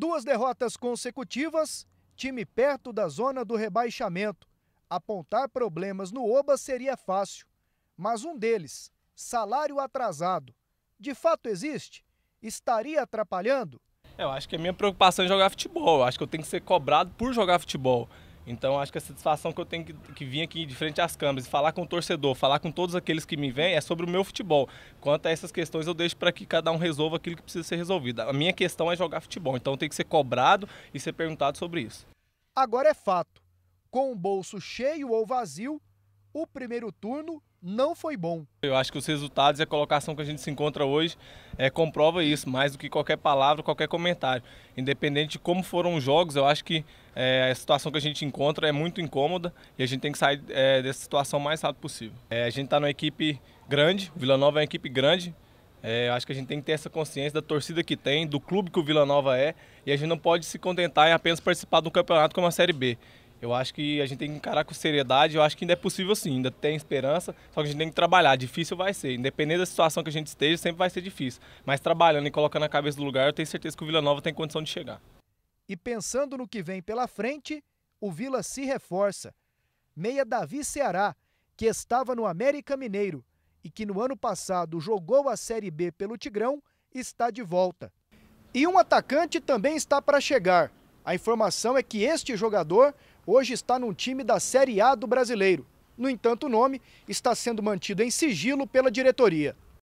Duas derrotas consecutivas, time perto da zona do rebaixamento. Apontar problemas no Oba seria fácil, mas um deles, salário atrasado, de fato existe? Estaria atrapalhando? É, eu acho que a minha preocupação é jogar futebol. Eu acho que eu tenho que ser cobrado por jogar futebol. Então acho que a satisfação que eu tenho que, que vir aqui de frente às câmeras e falar com o torcedor, falar com todos aqueles que me vêm, é sobre o meu futebol. Quanto a essas questões, eu deixo para que cada um resolva aquilo que precisa ser resolvido. A minha questão é jogar futebol, então tem que ser cobrado e ser perguntado sobre isso. Agora é fato: com o bolso cheio ou vazio, o primeiro turno não foi bom. Eu acho que os resultados e a colocação que a gente se encontra hoje é, comprova isso, mais do que qualquer palavra, qualquer comentário. Independente de como foram os jogos, eu acho que é, a situação que a gente encontra é muito incômoda e a gente tem que sair é, dessa situação o mais rápido possível. É, a gente está numa equipe grande, o Vila Nova é uma equipe grande, é, acho que a gente tem que ter essa consciência da torcida que tem, do clube que o Vila Nova é, e a gente não pode se contentar em apenas participar do campeonato como a Série B. Eu acho que a gente tem que encarar com seriedade, eu acho que ainda é possível sim, ainda tem esperança, só que a gente tem que trabalhar, difícil vai ser, independente da situação que a gente esteja, sempre vai ser difícil, mas trabalhando e colocando a cabeça no lugar, eu tenho certeza que o Vila Nova tem condição de chegar. E pensando no que vem pela frente, o Vila se reforça. Meia Davi Ceará, que estava no América Mineiro e que no ano passado jogou a Série B pelo Tigrão, está de volta. E um atacante também está para chegar. A informação é que este jogador hoje está num time da Série A do brasileiro. No entanto, o nome está sendo mantido em sigilo pela diretoria.